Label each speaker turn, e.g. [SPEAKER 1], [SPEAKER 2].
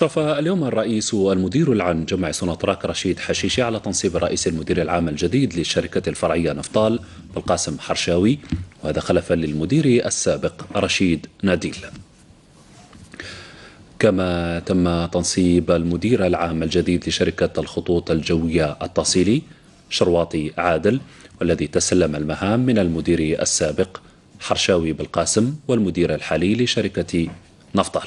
[SPEAKER 1] شرف اليوم الرئيس المدير العام جمع سنطراك رشيد حشيشي على تنصيب الرئيس المدير العام الجديد للشركة الفرعية نفطال بالقاسم حرشاوي وهذا خلفا للمدير السابق رشيد ناديل كما تم تنصيب المدير العام الجديد لشركة الخطوط الجوية التصيلي شرواطي عادل والذي تسلم المهام من المدير السابق حرشاوي بالقاسم والمدير الحالي لشركة نفطال